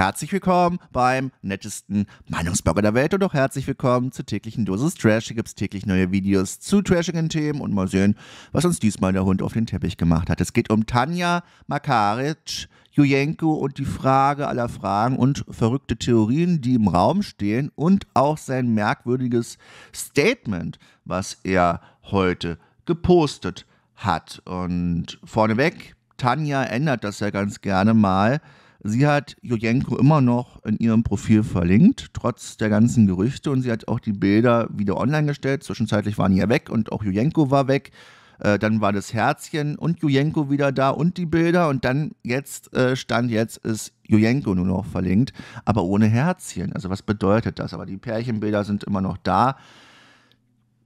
Herzlich willkommen beim nettesten Meinungsblogger der Welt und auch herzlich willkommen zur täglichen Dosis Trash. Hier gibt es täglich neue Videos zu trashigen Themen und mal sehen, was uns diesmal der Hund auf den Teppich gemacht hat. Es geht um Tanja Makaric, Jujenko und die Frage aller Fragen und verrückte Theorien, die im Raum stehen und auch sein merkwürdiges Statement, was er heute gepostet hat. Und vorneweg, Tanja ändert das ja ganz gerne mal Sie hat Jojenko immer noch in ihrem Profil verlinkt, trotz der ganzen Gerüchte. Und sie hat auch die Bilder wieder online gestellt. Zwischenzeitlich waren die ja weg und auch Jojenko war weg. Äh, dann war das Herzchen und Jojenko wieder da und die Bilder. Und dann jetzt äh, stand, jetzt ist Jojenko nur noch verlinkt, aber ohne Herzchen. Also was bedeutet das? Aber die Pärchenbilder sind immer noch da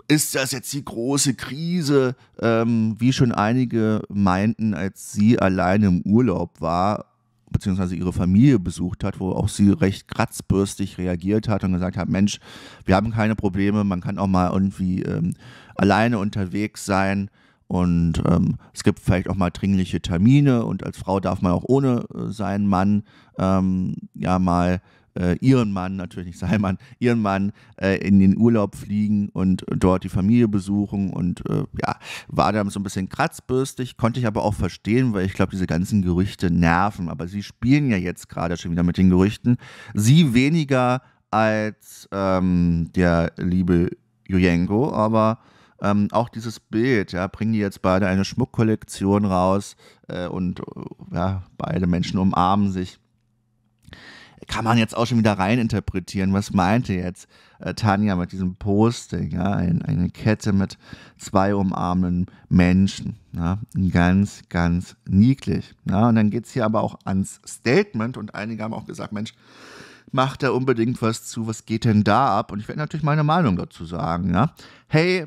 ist das jetzt die große Krise, ähm, wie schon einige meinten, als sie alleine im Urlaub war beziehungsweise ihre Familie besucht hat, wo auch sie recht kratzbürstig reagiert hat und gesagt hat, Mensch, wir haben keine Probleme, man kann auch mal irgendwie ähm, alleine unterwegs sein und ähm, es gibt vielleicht auch mal dringliche Termine und als Frau darf man auch ohne äh, seinen Mann ähm, ja mal äh, ihren Mann, natürlich nicht sein Mann, ihren Mann äh, in den Urlaub fliegen und dort die Familie besuchen und äh, ja, war dann so ein bisschen kratzbürstig, konnte ich aber auch verstehen, weil ich glaube, diese ganzen Gerüchte nerven, aber sie spielen ja jetzt gerade schon wieder mit den Gerüchten. Sie weniger als ähm, der liebe Jujenko, aber ähm, auch dieses Bild, ja, bringen die jetzt beide eine Schmuckkollektion raus äh, und äh, ja, beide Menschen umarmen sich kann man jetzt auch schon wieder reininterpretieren. Was meinte jetzt äh, Tanja mit diesem Posting? Ja? Ein, eine Kette mit zwei umarmenden Menschen. Ja? Ganz, ganz niedlich. Ja? Und dann geht es hier aber auch ans Statement und einige haben auch gesagt, Mensch, macht da unbedingt was zu, was geht denn da ab? Und ich werde natürlich meine Meinung dazu sagen. Ja? Hey,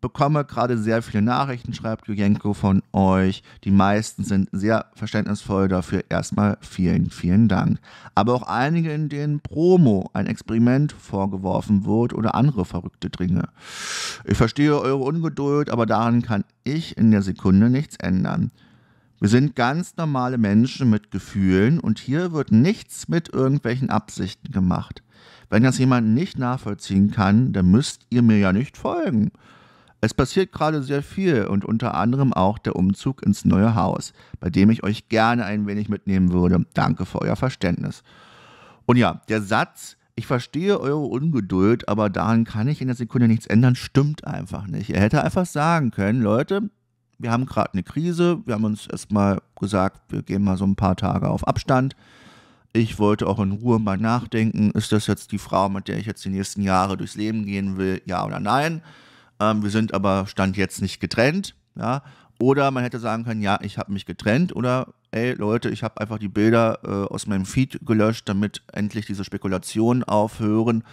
bekomme gerade sehr viele Nachrichten, schreibt Jujenko von euch. Die meisten sind sehr verständnisvoll dafür. Erstmal vielen, vielen Dank. Aber auch einige, in denen Promo ein Experiment vorgeworfen wird oder andere verrückte Dinge. Ich verstehe eure Ungeduld, aber daran kann ich in der Sekunde nichts ändern. Wir sind ganz normale Menschen mit Gefühlen und hier wird nichts mit irgendwelchen Absichten gemacht. Wenn das jemand nicht nachvollziehen kann, dann müsst ihr mir ja nicht folgen. Es passiert gerade sehr viel und unter anderem auch der Umzug ins neue Haus, bei dem ich euch gerne ein wenig mitnehmen würde. Danke für euer Verständnis. Und ja, der Satz, ich verstehe eure Ungeduld, aber daran kann ich in der Sekunde nichts ändern, stimmt einfach nicht. Er hätte einfach sagen können, Leute, wir haben gerade eine Krise, wir haben uns erstmal gesagt, wir gehen mal so ein paar Tage auf Abstand. Ich wollte auch in Ruhe mal nachdenken, ist das jetzt die Frau, mit der ich jetzt die nächsten Jahre durchs Leben gehen will, ja oder nein? ähm, wir sind aber Stand jetzt nicht getrennt. Ja? Oder man hätte sagen können, ja, ich habe mich getrennt oder ey Leute, ich habe einfach die Bilder äh, aus meinem Feed gelöscht, damit endlich diese Spekulationen aufhören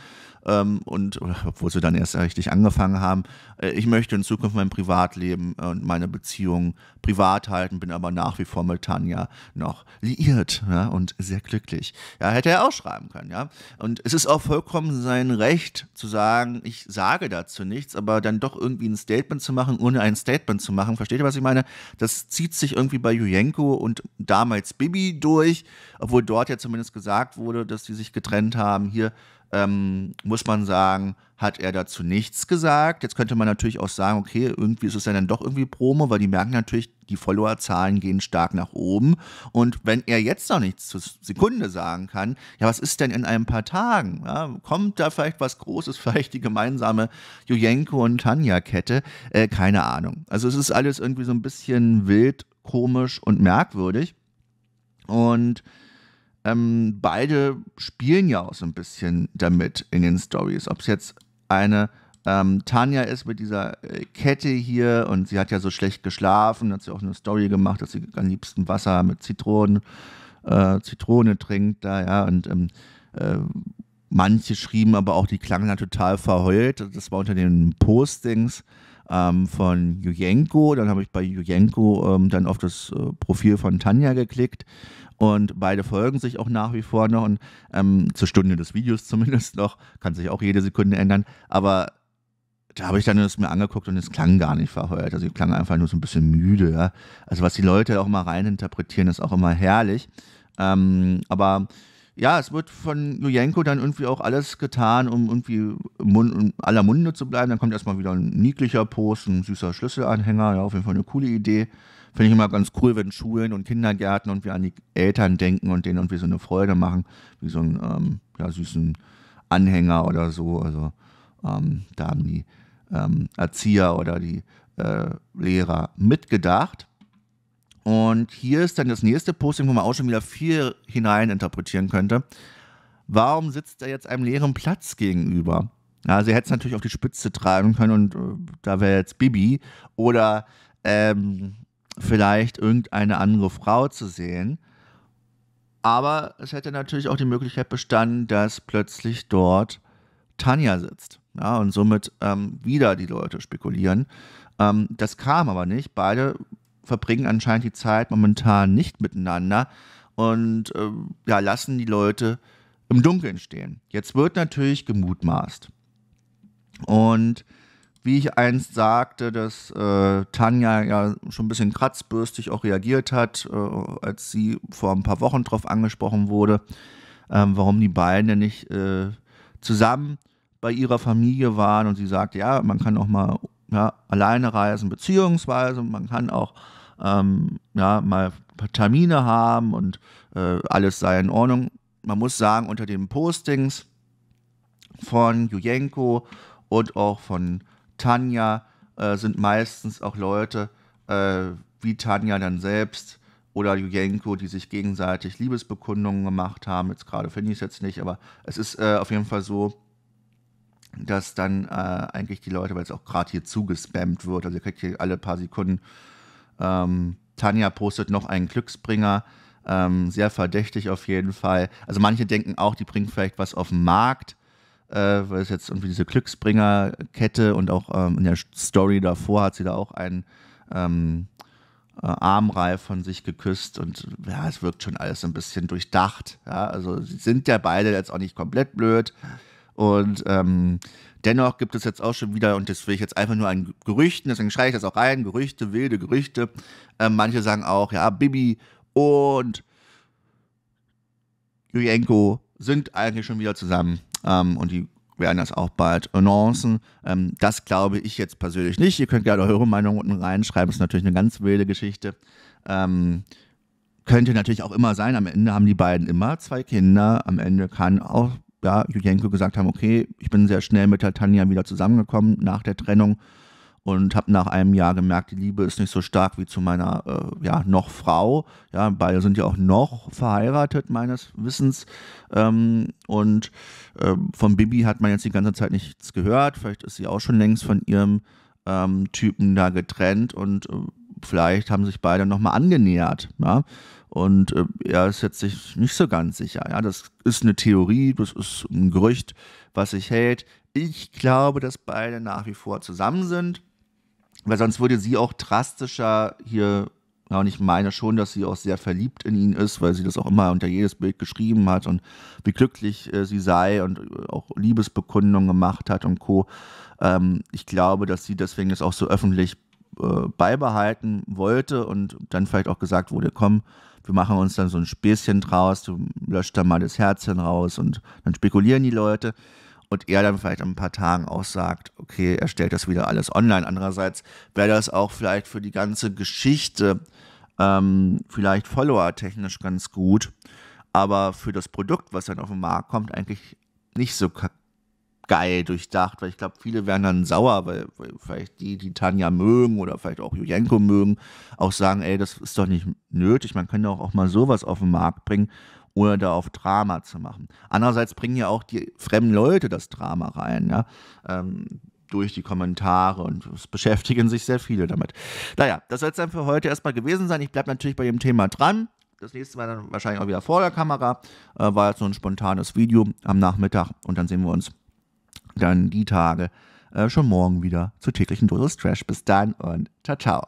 ähm, und obwohl sie dann erst richtig angefangen haben, äh, ich möchte in Zukunft mein Privatleben äh, und meine Beziehungen privat halten, bin aber nach wie vor mit Tanja noch liiert ja, und sehr glücklich. Ja, hätte er auch schreiben können, ja. Und es ist auch vollkommen sein Recht zu sagen, ich sage dazu nichts, aber dann doch irgendwie ein Statement zu machen, ohne ein Statement zu machen. Versteht ihr, was ich meine? Das zieht sich irgendwie bei Jujenko und damals Bibi durch, obwohl dort ja zumindest gesagt wurde, dass sie sich getrennt haben. Hier ähm, muss man sagen, hat er dazu nichts gesagt. Jetzt könnte man natürlich auch sagen, okay, irgendwie ist es ja dann doch irgendwie Promo, weil die merken natürlich, die Followerzahlen gehen stark nach oben. Und wenn er jetzt noch nichts zur Sekunde sagen kann, ja, was ist denn in ein paar Tagen? Ja, kommt da vielleicht was Großes, vielleicht die gemeinsame Jojenko und Tanja-Kette? Äh, keine Ahnung. Also es ist alles irgendwie so ein bisschen wild, komisch und merkwürdig. Und ähm, beide spielen ja auch so ein bisschen damit in den Stories. Ob es jetzt eine ähm, Tanja ist mit dieser äh, Kette hier und sie hat ja so schlecht geschlafen, hat sie auch eine Story gemacht, dass sie am liebsten Wasser mit Zitronen, äh, Zitrone trinkt da, ja, und ähm, äh, manche schrieben aber auch, die klangen da total verheult. Das war unter den Postings. Ähm, von Jujenko. Dann habe ich bei Jujenko ähm, dann auf das äh, Profil von Tanja geklickt und beide folgen sich auch nach wie vor noch und ähm, zur Stunde des Videos zumindest noch, kann sich auch jede Sekunde ändern. Aber da habe ich dann das mir angeguckt und es klang gar nicht verheuert. Also ich klang einfach nur so ein bisschen müde. Ja. Also was die Leute auch mal reininterpretieren, ist auch immer herrlich. Ähm, aber ja, es wird von Jujenko dann irgendwie auch alles getan, um irgendwie Mund, aller Munde zu bleiben. Dann kommt erstmal wieder ein niedlicher Post, ein süßer Schlüsselanhänger, ja, auf jeden Fall eine coole Idee. Finde ich immer ganz cool, wenn Schulen und Kindergärten und wir an die Eltern denken und denen irgendwie so eine Freude machen, wie so einen ähm, ja, süßen Anhänger oder so. Also ähm, da haben die ähm, Erzieher oder die äh, Lehrer mitgedacht. Und hier ist dann das nächste Posting, wo man auch schon wieder viel hineininterpretieren könnte. Warum sitzt er jetzt einem leeren Platz gegenüber? Also er hätte es natürlich auf die Spitze treiben können und äh, da wäre jetzt Bibi oder ähm, vielleicht irgendeine andere Frau zu sehen. Aber es hätte natürlich auch die Möglichkeit bestanden, dass plötzlich dort Tanja sitzt. Ja, und somit ähm, wieder die Leute spekulieren. Ähm, das kam aber nicht. Beide verbringen anscheinend die Zeit momentan nicht miteinander und äh, ja, lassen die Leute im Dunkeln stehen. Jetzt wird natürlich gemutmaßt. Und wie ich einst sagte, dass äh, Tanja ja schon ein bisschen kratzbürstig auch reagiert hat, äh, als sie vor ein paar Wochen darauf angesprochen wurde, ähm, warum die beiden denn nicht äh, zusammen bei ihrer Familie waren und sie sagte, ja, man kann auch mal ja, alleine reisen, beziehungsweise man kann auch ähm, ja, mal Termine haben und äh, alles sei in Ordnung. Man muss sagen, unter den Postings von Jujenko und auch von Tanja äh, sind meistens auch Leute äh, wie Tanja dann selbst oder Jujenko, die sich gegenseitig Liebesbekundungen gemacht haben. Jetzt gerade finde ich es jetzt nicht, aber es ist äh, auf jeden Fall so, dass dann äh, eigentlich die Leute, weil es auch gerade hier zugespammt wird, also ihr kriegt hier alle paar Sekunden, ähm, Tanja postet noch einen Glücksbringer, ähm, sehr verdächtig auf jeden Fall. Also manche denken auch, die bringen vielleicht was auf den Markt, äh, weil es jetzt irgendwie diese Glücksbringer-Kette und auch ähm, in der Story davor hat sie da auch einen ähm, äh, Armreif von sich geküsst und ja, es wirkt schon alles ein bisschen durchdacht. Ja? Also sie sind ja beide jetzt auch nicht komplett blöd. Und ähm, dennoch gibt es jetzt auch schon wieder, und das will ich jetzt einfach nur an Gerüchten, deswegen schreibe ich das auch rein, Gerüchte, wilde Gerüchte. Äh, manche sagen auch, ja, Bibi und Jurenko sind eigentlich schon wieder zusammen. Ähm, und die werden das auch bald annoncen. Ähm, das glaube ich jetzt persönlich nicht. Ihr könnt gerne eure Meinung unten reinschreiben. Ist natürlich eine ganz wilde Geschichte. Ähm, könnte natürlich auch immer sein. Am Ende haben die beiden immer zwei Kinder. Am Ende kann auch ja, Judienko gesagt haben, okay, ich bin sehr schnell mit der Tanja wieder zusammengekommen nach der Trennung und habe nach einem Jahr gemerkt, die Liebe ist nicht so stark wie zu meiner äh, ja, noch Frau. Ja, beide sind ja auch noch verheiratet, meines Wissens. Ähm, und äh, von Bibi hat man jetzt die ganze Zeit nichts gehört. Vielleicht ist sie auch schon längst von ihrem ähm, Typen da getrennt und äh, vielleicht haben sich beide nochmal angenähert. Ja? Und äh, er ist jetzt sich nicht so ganz sicher. Ja, das ist eine Theorie, das ist ein Gerücht, was sich hält. Ich glaube, dass beide nach wie vor zusammen sind, weil sonst würde sie auch drastischer hier ja, und ich meine schon, dass sie auch sehr verliebt in ihn ist, weil sie das auch immer unter jedes Bild geschrieben hat und wie glücklich äh, sie sei und äh, auch Liebesbekundungen gemacht hat und Co. Ähm, ich glaube, dass sie deswegen das auch so öffentlich äh, beibehalten wollte und dann vielleicht auch gesagt wurde, komm, wir machen uns dann so ein Späßchen draus, du löscht dann mal das Herzchen raus und dann spekulieren die Leute. Und er dann vielleicht in ein paar Tagen auch sagt, okay, er stellt das wieder alles online. Andererseits wäre das auch vielleicht für die ganze Geschichte ähm, vielleicht follower-technisch ganz gut, aber für das Produkt, was dann auf den Markt kommt, eigentlich nicht so geil durchdacht, weil ich glaube, viele werden dann sauer, weil, weil, vielleicht die, die Tanja mögen oder vielleicht auch Jujenko mögen, auch sagen, ey, das ist doch nicht nötig, man könnte auch, auch mal sowas auf den Markt bringen ohne da auf Drama zu machen. Andererseits bringen ja auch die fremden Leute das Drama rein, ja, ähm, durch die Kommentare und es beschäftigen sich sehr viele damit. Naja, das soll es dann für heute erstmal gewesen sein. Ich bleibe natürlich bei dem Thema dran das nächste Mal dann wahrscheinlich auch wieder vor der Kamera. Äh, war jetzt so ein spontanes Video am Nachmittag und dann sehen wir uns dann die Tage äh, schon morgen wieder zur täglichen Dosis Trash. Bis dann und ciao, ciao.